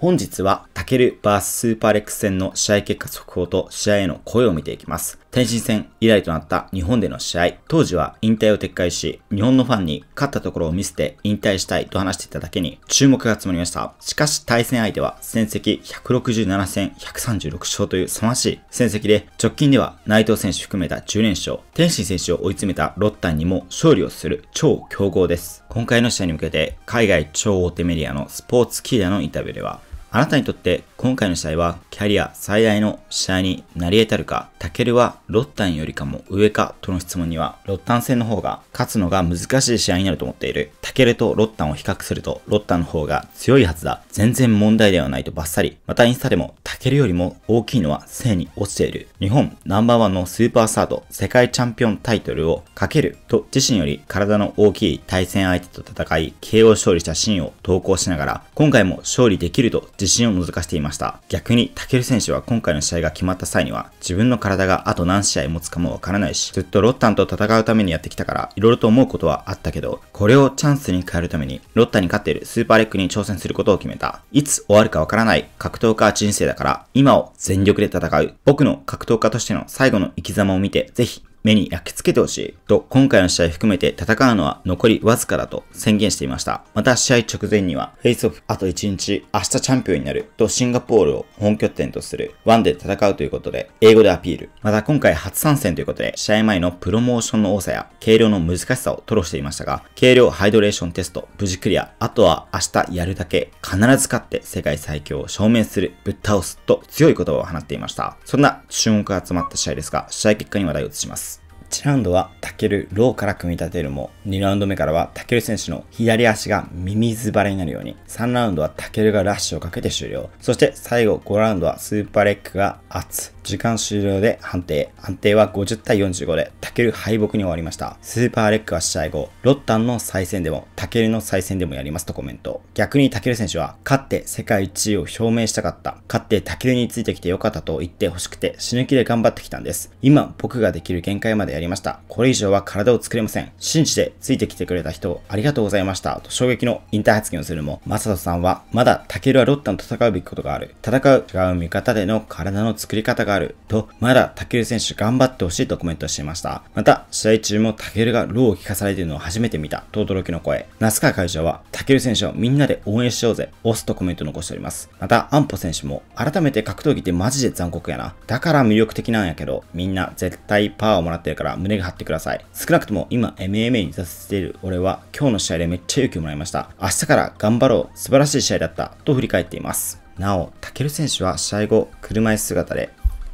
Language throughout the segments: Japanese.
本日は、タケルバーススーパーレックス戦の試合結果速報と試合への声を見ていきます。天津戦以来となった日本での試合、当時は引退を撤回し、日本のファンに勝ったところを見せて引退したいと話していただけに注目が集まりました。しかし対戦相手は戦績167戦136勝という凄ましい戦績で、直近では内藤選手含めた10連勝、天津選手を追い詰めたロッタンにも勝利をする超強豪です。今回の試合に向けて、海外超大手メディアのスポーツキーダのインタビューでは、あなたにとって今回の試合はキャリア最大の試合になり得たるか、タケルはロッタンよりかも上かとの質問には、ロッタン戦の方が勝つのが難しい試合になると思っている。タケルとロッタンを比較すると、ロッタンの方が強いはずだ。全然問題ではないとバッサリ。またインスタでも、タケルよりも大きいのは性に落ちている。日本ナンバーワンのスーパーサード、世界チャンピオンタイトルをかけると自身より体の大きい対戦相手と戦い、KO 勝利したシーンを投稿しながら、今回も勝利できると自信を覗かせています。ました。逆に、タケル選手は今回の試合が決まった際には、自分の体があと何試合持つかもわからないし、ずっとロッタンと戦うためにやってきたから、いろいろと思うことはあったけど、これをチャンスに変えるために、ロッタに勝っているスーパーレックに挑戦することを決めた。いつ終わるかわからない格闘家人生だから、今を全力で戦う。僕の格闘家としての最後の生き様を見て、ぜひ目に焼き付けてほしいと今回の試合含めて戦うのは残りわずかだと宣言していました。また試合直前にはフェイスオフあと1日明日チャンピオンになるとシンガポールを本拠点とするワンで戦うということで英語でアピール。また今回初参戦ということで試合前のプロモーションの多さや軽量の難しさを吐露していましたが軽量ハイドレーションテスト無事クリア。あとは明日やるだけ必ず勝って世界最強を証明するぶっ倒すと強い言葉を放っていました。そんな注目が集まった試合ですが試合結果に話題を移します。1ラウンドはタケルローから組み立てるも、2ラウンド目からはタケル選手の左足が耳ズバレになるように、3ラウンドはタケルがラッシュをかけて終了。そして最後5ラウンドはスーパーレッグが圧、時間終了で判定。判定は50対45で、タケル敗北に終わりました。スーパーレックは試合後、ロッタンの再戦でも、タケルの再戦でもやりますとコメント。逆にタケル選手は、勝って世界一位を表明したかった。勝ってタケルについてきてよかったと言ってほしくて、死ぬ気で頑張ってきたんです。今、僕ができる限界までやりました。これ以上は体を作れません。信じてついてきてくれた人、ありがとうございました。と衝撃の引退発言をするも、マサトさんは、まだタケルはロッタンと戦うべきことがある。戦う違う見方での体の作り方がある。ると、まだタケル選手頑張ってほしいとコメントしていました。また、試合中もタケルがローを聞かされているのを初めて見たと驚きの声。ナスカ会長は、タケル選手をみんなで応援しようぜ、押すとコメント残しております。また、安保選手も、改めて格闘技ってマジで残酷やな。だから魅力的なんやけど、みんな絶対パワーをもらってるから胸が張ってください。少なくとも今 MMA に出させている俺は、今日の試合でめっちゃ勇気をもらいました。明日から頑張ろう。素晴らしい試合だった。と振り返っています。なお、タケル選手は試合後、車椅子姿で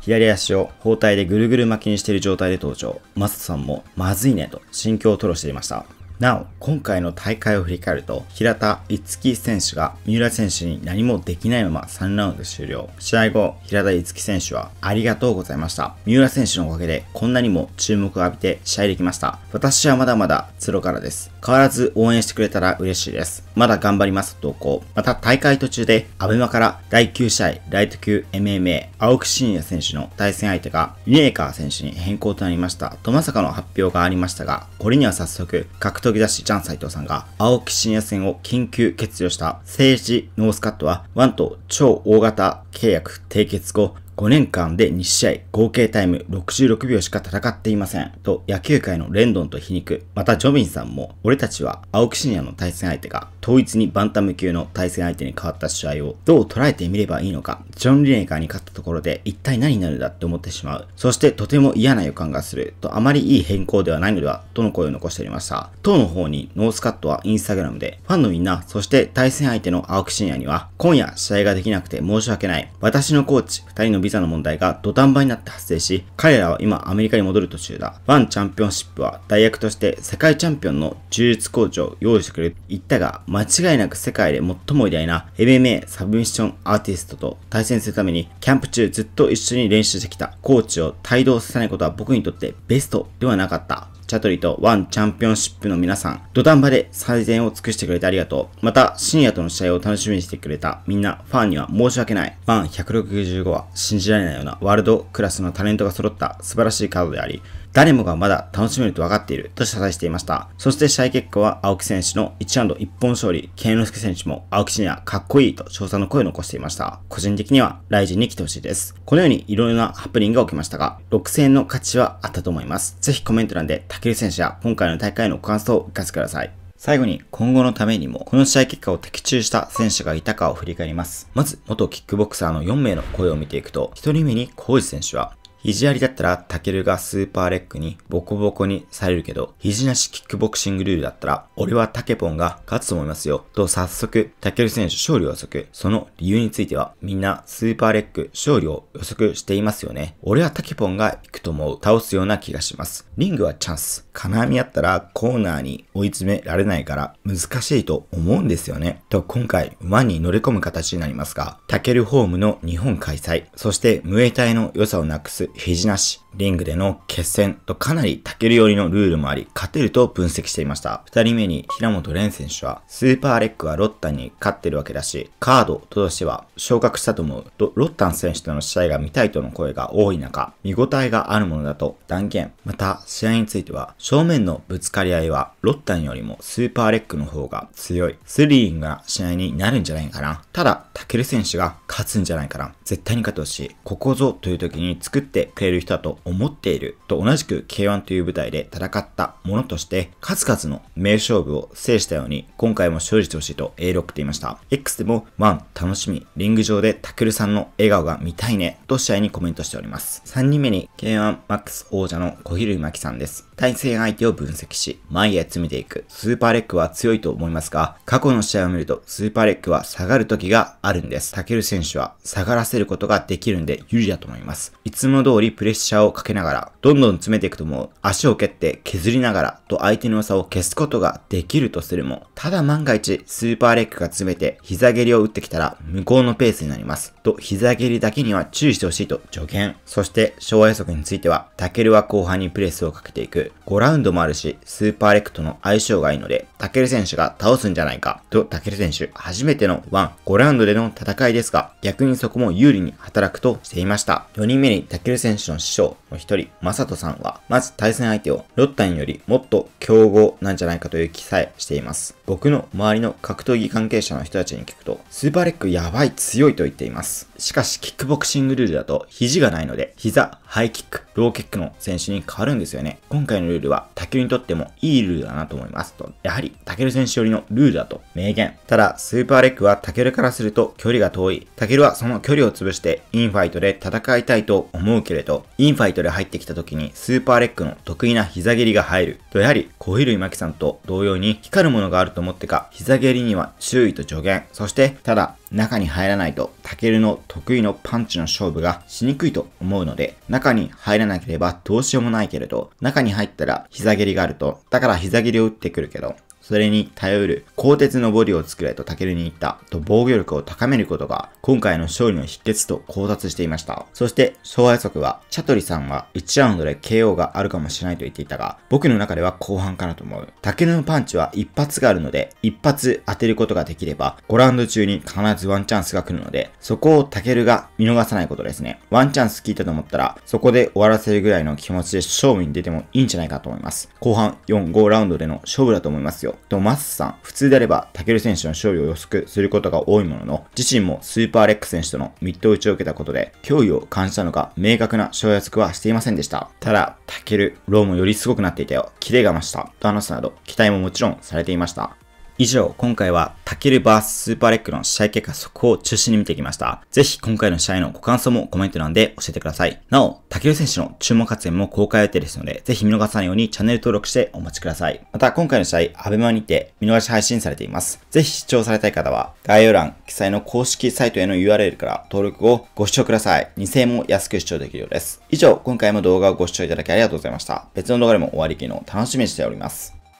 左足を包帯でぐるぐる巻きにしている状態で登場。マサトさんも、まずいねと心境を吐露していました。なお、今回の大会を振り返ると、平田五木選手が三浦選手に何もできないまま3ラウンド終了。試合後、平田五木選手は、ありがとうございました。三浦選手のおかげで、こんなにも注目を浴びて試合できました。私はまだまだツロからです。変わらず応援してくれたら嬉しいです。まだ頑張ります、投稿。また大会途中で、アベマから第9試合ライト級 MMA、青木真也選手の対戦相手が、リネーカー選手に変更となりました。とまさかの発表がありましたが、これには早速、格闘吹き出しジャン斎藤さんが青木真也戦を緊急決場した政治ノースカットは、ワンと超大型契約締結後、5年間で2試合、合計タイム66秒しか戦っていません。と、野球界のレンドンと皮肉。また、ジョビンさんも、俺たちは青木ニアの対戦相手が、統一にバンタム級の対戦相手に変わった試合を、どう捉えてみればいいのか、ジョン・リネカーに勝ったところで、一体何になるだって思ってしまう。そして、とても嫌な予感がする。と、あまりいい変更ではないのでは、との声を残しておりました。当の方に、ノースカットはインスタグラムで、ファンのみんな、そして対戦相手の青木ニアには、今夜試合ができなくて申し訳ない。私のコーチ、二人のビザの問題が土壇場になって発生し、彼らは今アメリカに戻る途中だ。ワンチャンピオンシップは代役として世界チャンピオンの柔術コーチを用意してくれる。言ったが、間違いなく世界で最も偉大な MMA サブミッションアーティストと対戦するために、キャンプ中ずっと一緒に練習してきたコーチを帯同させないことは僕にとってベストではなかった。チャトリとワンチャンピオンシップの皆さん、土壇場で最善を尽くしてくれてありがとう。また、深夜との試合を楽しみにしてくれたみんな、ファンには申し訳ない。ワン165は信じられないようなワールドクラスのタレントが揃った素晴らしいカードであり、誰もがまだ楽しめると分かっていると謝罪していました。そして試合結果は青木選手の1アンド1本勝利、慶之助選手も青木氏にはかっこいいと調賛の声を残していました。個人的にはライジンに来てほしいです。このようにいろいろなハプニングが起きましたが、6000円の価値はあったと思います。ぜひコメント欄で武尊選手や今回の大会のご感想をお聞かせください。最後に今後のためにも、この試合結果を的中した選手がいたかを振り返ります。まず、元キックボクサーの4名の声を見ていくと、1人目にコウジ選手は、意地ありだったらタケルがスーパーレックにボコボコにされるけど、肘なしキックボクシングルールだったら、俺はタケポンが勝つと思いますよ。と早速、タケル選手勝利を予測。その理由については、みんなスーパーレック勝利を予測していますよね。俺はタケポンが行くと思う。倒すような気がします。リングはチャンス。金網あったらコーナーに追い詰められないから難しいと思うんですよね。と今回、馬に乗り込む形になりますが、タケルホームの日本開催、そしてムエタイの良さをなくす肘なし、リングでの決戦とかなりタケル寄りのルールもあり、勝てると分析していました。二人目に平本蓮選手は、スーパーレックはロッタンに勝ってるわけだし、カードとしては昇格したと思うと、ロッタン選手との試合が見たいとの声が多い中、見応えがあるものだと断言。また、試合については、正面のぶつかり合いは、ロッタンよりもスーパーレックの方が強い、スリリングな試合になるんじゃないかな。ただ、タケル選手が勝つんじゃないかな。絶対に勝ってほしい。ここぞという時に作ってくれる人だと思っていると同じく K1 という舞台で戦ったものとして、数々の名勝負を制したように、今回も勝利してほしいとエールを送っていました。X でも、1ン、楽しみ、リング上でタクルさんの笑顔が見たいね、と試合にコメントしております。3人目に K1MAX 王者の小比類巻さんです。対戦相手を分析し、前へ詰めていく。スーパーレックは強いと思いますが、過去の試合を見ると、スーパーレックは下がる時があるんです。タケル選手は下がらせることができるんで有利だと思います。いつも通りプレッシャーをかけながら、どんどん詰めていくともう足を蹴って削りながらと相手の良さを消すことができるとするも、ただ万が一スーパーレッグが詰めて膝蹴りを打ってきたら向こうのペースになります。と膝蹴りだけには注意してほしいと助言。そして昭和予測については、タケルは後半にプレスをかけていく。5ラウンドもあるし、スーパーレッグとの相性がいいので、タケル選手が倒すんじゃないか。とタケル選手、初めての1、5ラウンドでの戦いですが、逆にそこも有利に働くとしていました。4人目にタケルル選手の師匠の一人、マサトさんは、まず対戦相手をロッタンよりもっと強豪なんじゃないかという記載しています。僕の周りの格闘技関係者の人たちに聞くと、スーパーレックやばい強いと言っています。しかし、キックボクシングルールだと肘がないので、膝、ハイキック、ローキックの選手に変わるんですよね。今回のルールは、卓球にとってもいいルールだなと思いますと。やはり、タケル選手よりのルールだと明言。ただ、スーパーレックはタケルからすると距離が遠い。タケルはその距離を潰して、インファイトで戦いたいと思うけれど、インファイトで入ってきた時にスーパーレックの得意な膝蹴りが入ると、やはり小比類巻さんと同様に光るものがあると思ってか、膝蹴りには注意と助言、そしてただ中に入らないと、タケルの得意のパンチの勝負がしにくいと思うので、中に入らなければどうしようもないけれど、中に入ったら膝蹴りがあると、だから膝蹴りを打ってくるけど、それに頼る、鋼鉄のボディを作れとタケルに言った、と防御力を高めることが、今回の勝利の秘訣と考察していました。そして、昭和予測は、チャトリさんは1ラウンドで KO があるかもしれないと言っていたが、僕の中では後半かなと思う。タケルのパンチは一発があるので、一発当てることができれば、5ラウンド中に必ずワンチャンスが来るので、そこをタケルが見逃さないことですね。ワンチャンス聞いたと思ったら、そこで終わらせるぐらいの気持ちで勝負に出てもいいんじゃないかと思います。後半4、5ラウンドでの勝負だと思いますよ。と、マスさん、普通であれば、タケル選手の勝利を予測することが多いものの、自身もスーパーレック選手とのミッド打ちを受けたことで、脅威を感じたのか、明確な勝予測はしていませんでした。ただ、タケル、ローもよりすごくなっていたよ。キレが増した。と話すなど、期待ももちろんされていました。以上、今回はタケルバーススーパーレックの試合結果速報を中心に見てきました。ぜひ今回の試合のご感想もコメント欄で教えてください。なお、タケル選手の注目活躍も公開予定ですので、ぜひ見逃さないようにチャンネル登録してお待ちください。また今回の試合、アベマにて見逃し配信されています。ぜひ視聴されたい方は、概要欄、記載の公式サイトへの URL から登録をご視聴ください。2000円も安く視聴できるようです。以上、今回も動画をご視聴いただきありがとうございました。別の動画でも終わり機の楽しみにしております。